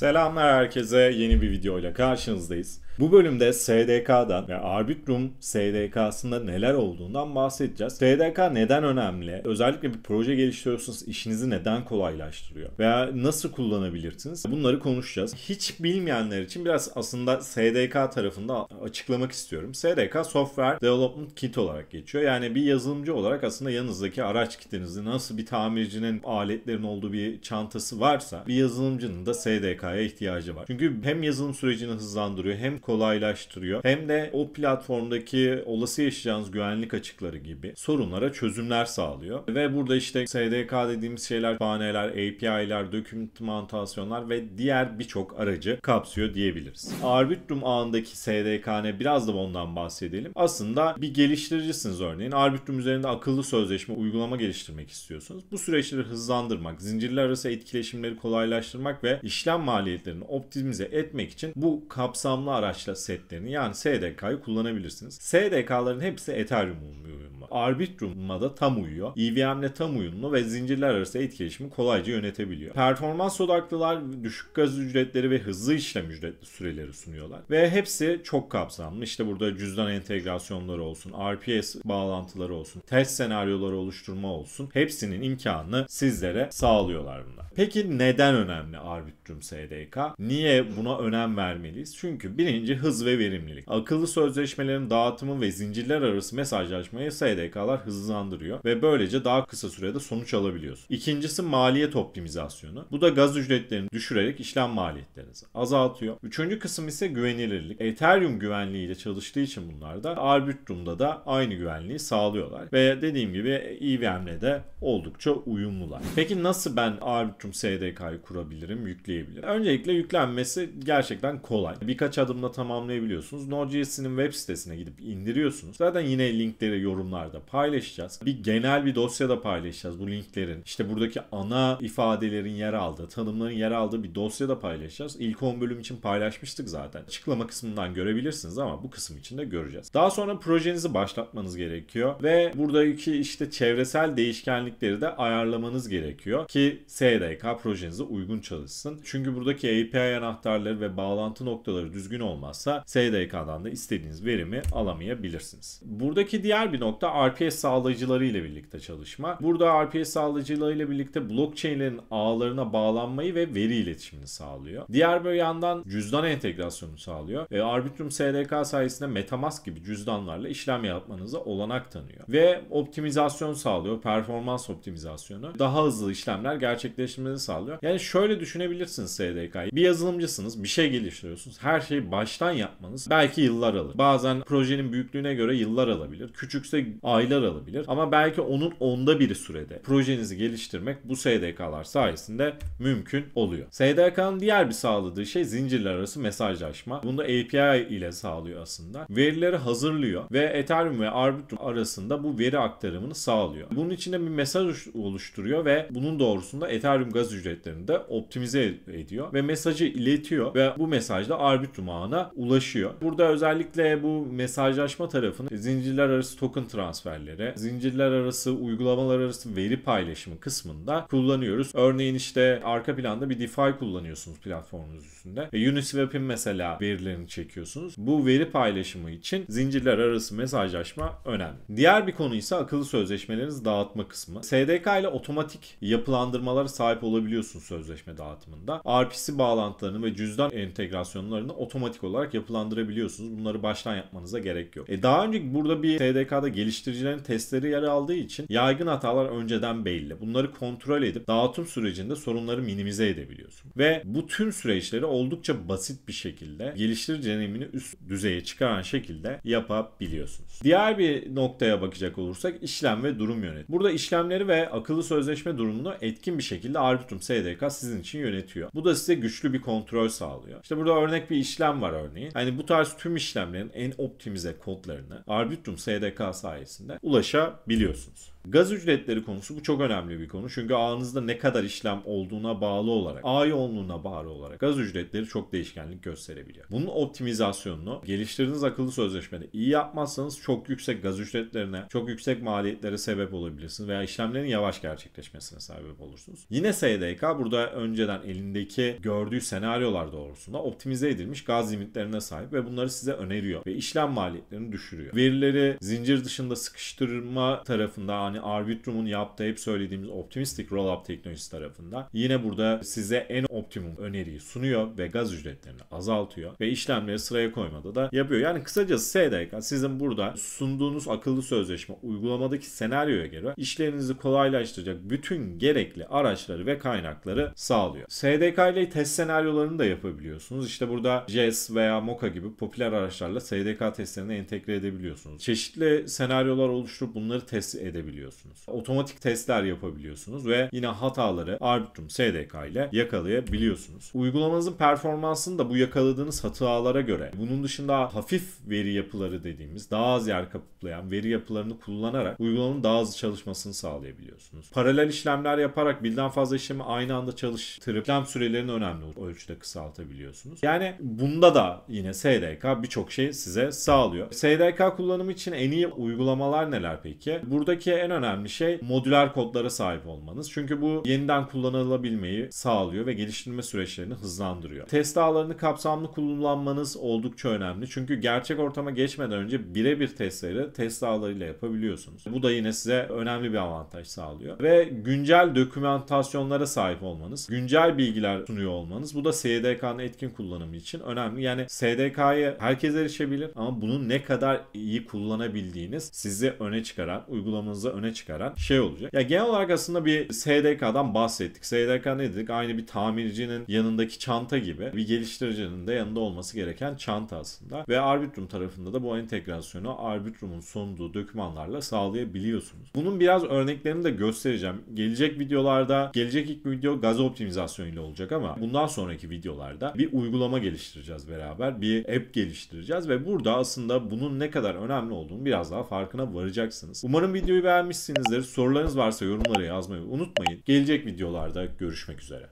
Selamlar herkese. Yeni bir videoyla karşınızdayız. Bu bölümde SDK'dan ve Arbitrum SDK'sında neler olduğundan bahsedeceğiz. SDK neden önemli? Özellikle bir proje geliştiriyorsunuz işinizi neden kolaylaştırıyor? Veya nasıl kullanabilirsiniz? Bunları konuşacağız. Hiç bilmeyenler için biraz aslında SDK tarafında açıklamak istiyorum. SDK Software Development Kit olarak geçiyor. Yani bir yazılımcı olarak aslında yanınızdaki araç kitinizi nasıl bir tamircinin aletlerin olduğu bir çantası varsa bir yazılımcının da SDK'ya ihtiyacı var. Çünkü hem yazılım sürecini hızlandırıyor hem kolaylaştırıyor hem de o platformdaki olası yaşayacağınız güvenlik açıkları gibi sorunlara çözümler sağlıyor. Ve burada işte SDK dediğimiz şeyler, paneler, API'ler, dokümantasyonlar ve diğer birçok aracı kapsıyor diyebiliriz. Arbitrum ağındaki SDK'ne biraz da ondan bahsedelim. Aslında bir geliştiricisiniz örneğin. Arbitrum üzerinde akıllı sözleşme uygulama geliştirmek istiyorsunuz. Bu süreçleri hızlandırmak, zincirler arası etkileşimleri kolaylaştırmak ve işlem maliyetlerini optimize etmek için bu kapsamlı araç araçla setlerini yani SDK'yı kullanabilirsiniz. SDK'ların hepsi Ethereum umuyor. Arbitrum'a da tam uyuyor. EVM'le tam uyumlu ve zincirler arası etkileşimi kolayca yönetebiliyor. Performans odaklılar düşük gaz ücretleri ve hızlı işlem ücretli süreleri sunuyorlar. Ve hepsi çok kapsamlı. İşte burada cüzdan entegrasyonları olsun, RPS bağlantıları olsun, test senaryoları oluşturma olsun. Hepsinin imkanını sizlere sağlıyorlar bunlar. Peki neden önemli Arbitrum SDK? Niye buna önem vermeliyiz? Çünkü birinci hız ve verimlilik. Akıllı sözleşmelerin dağıtımı ve zincirler arası mesajlaşmayı SDK SDK'lar hızlandırıyor ve böylece daha kısa sürede sonuç alabiliyorsun. İkincisi maliyet optimizasyonu. Bu da gaz ücretlerini düşürerek işlem maliyetlerinizi azaltıyor. Üçüncü kısım ise güvenilirlik. Ethereum güvenliği ile çalıştığı için bunlar da Arbitrum'da da aynı güvenliği sağlıyorlar. Ve dediğim gibi EVM'le de oldukça uyumlular. Peki nasıl ben Arbitrum SDK'yı kurabilirim, yükleyebilirim? Öncelikle yüklenmesi gerçekten kolay. Birkaç adımda tamamlayabiliyorsunuz. Node.js'in web sitesine gidip indiriyorsunuz. Zaten yine linkleri yorumlar kanallarda paylaşacağız. Bir genel bir dosyada paylaşacağız bu linklerin. İşte buradaki ana ifadelerin yer aldığı, tanımların yer aldığı bir dosyada paylaşacağız. İlk 10 bölüm için paylaşmıştık zaten. Açıklama kısmından görebilirsiniz ama bu kısım için de göreceğiz. Daha sonra projenizi başlatmanız gerekiyor ve buradaki işte çevresel değişkenlikleri de ayarlamanız gerekiyor ki SDK projenize uygun çalışsın. Çünkü buradaki API anahtarları ve bağlantı noktaları düzgün olmazsa SDK'dan da istediğiniz verimi alamayabilirsiniz. Buradaki diğer bir nokta RPS sağlayıcıları ile birlikte çalışma. Burada RPS sağlayıcıları ile birlikte blockchain'in ağlarına bağlanmayı ve veri iletişimini sağlıyor. Diğer bir yandan cüzdan entegrasyonu sağlıyor. E, Arbitrum SDK sayesinde Metamask gibi cüzdanlarla işlem yapmanıza olanak tanıyor. Ve optimizasyon sağlıyor. Performans optimizasyonu. Daha hızlı işlemler gerçekleştirmenizi sağlıyor. Yani şöyle düşünebilirsiniz SDK'yı. Bir yazılımcısınız. Bir şey geliştiriyorsunuz. Her şeyi baştan yapmanız belki yıllar alır. Bazen projenin büyüklüğüne göre yıllar alabilir. Küçükse aylar alabilir. Ama belki onun onda biri sürede projenizi geliştirmek bu SDK'lar sayesinde mümkün oluyor. SDK'nın diğer bir sağladığı şey zincirler arası mesajlaşma. Bunu API ile sağlıyor aslında. Verileri hazırlıyor ve Ethereum ve Arbitrum arasında bu veri aktarımını sağlıyor. Bunun için de bir mesaj oluşturuyor ve bunun doğrusunda Ethereum gaz ücretlerini de optimize ediyor ve mesajı iletiyor ve bu mesajla Arbitrum ağına ulaşıyor. Burada özellikle bu mesajlaşma tarafını zincirler arası token transfer transferlere zincirler arası, uygulamalar arası veri paylaşımı kısmında kullanıyoruz. Örneğin işte arka planda bir DeFi kullanıyorsunuz platformunuz üstünde. Ve Uniswap'in mesela verilerini çekiyorsunuz. Bu veri paylaşımı için zincirler arası mesajlaşma önemli. Diğer bir konu ise akıllı sözleşmeleriniz dağıtma kısmı. SDK ile otomatik yapılandırmalara sahip olabiliyorsunuz sözleşme dağıtımında. RPC bağlantılarını ve cüzdan entegrasyonlarını otomatik olarak yapılandırabiliyorsunuz. Bunları baştan yapmanıza gerek yok. E daha önce burada bir SDK'da geliştir geliştiricilerin testleri yer aldığı için yaygın hatalar önceden belli. Bunları kontrol edip dağıtım sürecinde sorunları minimize edebiliyorsun. Ve bu tüm süreçleri oldukça basit bir şekilde geliştirici deneyimini üst düzeye çıkaran şekilde yapabiliyorsunuz. Diğer bir noktaya bakacak olursak işlem ve durum yönet. Burada işlemleri ve akıllı sözleşme durumunu etkin bir şekilde Arbitrum SDK sizin için yönetiyor. Bu da size güçlü bir kontrol sağlıyor. İşte burada örnek bir işlem var örneğin. Hani bu tarz tüm işlemlerin en optimize kodlarını Arbitrum SDK sayesinde sayesinde ulaşabiliyorsunuz. Gaz ücretleri konusu bu çok önemli bir konu. Çünkü ağınızda ne kadar işlem olduğuna bağlı olarak, ağ yoğunluğuna bağlı olarak gaz ücretleri çok değişkenlik gösterebiliyor. Bunun optimizasyonunu geliştirdiğiniz akıllı sözleşmede iyi yapmazsanız çok yüksek gaz ücretlerine, çok yüksek maliyetlere sebep olabilirsiniz veya işlemlerin yavaş gerçekleşmesine sebep olursunuz. Yine SDK burada önceden elindeki gördüğü senaryolar doğrultusunda optimize edilmiş gaz limitlerine sahip ve bunları size öneriyor ve işlem maliyetlerini düşürüyor. Verileri zincir dışında sıkıştırma tarafında yani Arbitrum'un yaptığı hep söylediğimiz optimistik rollup teknolojisi tarafından yine burada size en optimum öneriyi sunuyor ve gaz ücretlerini azaltıyor ve işlemleri sıraya koymada da yapıyor. Yani kısacası SDK sizin burada sunduğunuz akıllı sözleşme uygulamadaki senaryoya göre işlerinizi kolaylaştıracak bütün gerekli araçları ve kaynakları sağlıyor. SDK ile test senaryolarını da yapabiliyorsunuz. İşte burada JES veya Mocha gibi popüler araçlarla SDK testlerini entegre edebiliyorsunuz. Çeşitli senaryolar oluşturup bunları test edebiliyorsunuz yapabiliyorsunuz. Otomatik testler yapabiliyorsunuz ve yine hataları Arbitrum SDK ile yakalayabiliyorsunuz. Uygulamanızın performansını da bu yakaladığınız hatalara göre bunun dışında hafif veri yapıları dediğimiz daha az yer kaplayan veri yapılarını kullanarak uygulamanın daha hızlı çalışmasını sağlayabiliyorsunuz. Paralel işlemler yaparak birden fazla işlemi aynı anda çalıştırıp işlem sürelerini önemli ölçüde kısaltabiliyorsunuz. Yani bunda da yine SDK birçok şey size sağlıyor. SDK kullanımı için en iyi uygulamalar neler peki? Buradaki en en önemli şey modüler kodlara sahip olmanız. Çünkü bu yeniden kullanılabilmeyi sağlıyor ve geliştirme süreçlerini hızlandırıyor. Test ağlarını kapsamlı kullanmanız oldukça önemli. Çünkü gerçek ortama geçmeden önce birebir testleri test ağlarıyla yapabiliyorsunuz. Bu da yine size önemli bir avantaj sağlıyor. Ve güncel dokümantasyonlara sahip olmanız, güncel bilgiler sunuyor olmanız bu da SDK'nın etkin kullanımı için önemli. Yani SDK'ya herkes erişebilir ama bunu ne kadar iyi kullanabildiğiniz sizi öne çıkaran, uygulamanızı öne çıkaran şey olacak. Ya genel olarak aslında bir SDK'dan bahsettik. SDK ne dedik? Aynı bir tamircinin yanındaki çanta gibi bir geliştiricinin de yanında olması gereken çanta aslında. Ve Arbitrum tarafında da bu entegrasyonu Arbitrum'un sunduğu dokümanlarla sağlayabiliyorsunuz. Bunun biraz örneklerini de göstereceğim. Gelecek videolarda, gelecek ilk video gaz optimizasyonu ile olacak ama bundan sonraki videolarda bir uygulama geliştireceğiz beraber. Bir app geliştireceğiz ve burada aslında bunun ne kadar önemli olduğunu biraz daha farkına varacaksınız. Umarım videoyu beğenmişsinizdir eğlenmişsinizdir. Sorularınız varsa yorumlara yazmayı unutmayın. Gelecek videolarda görüşmek üzere.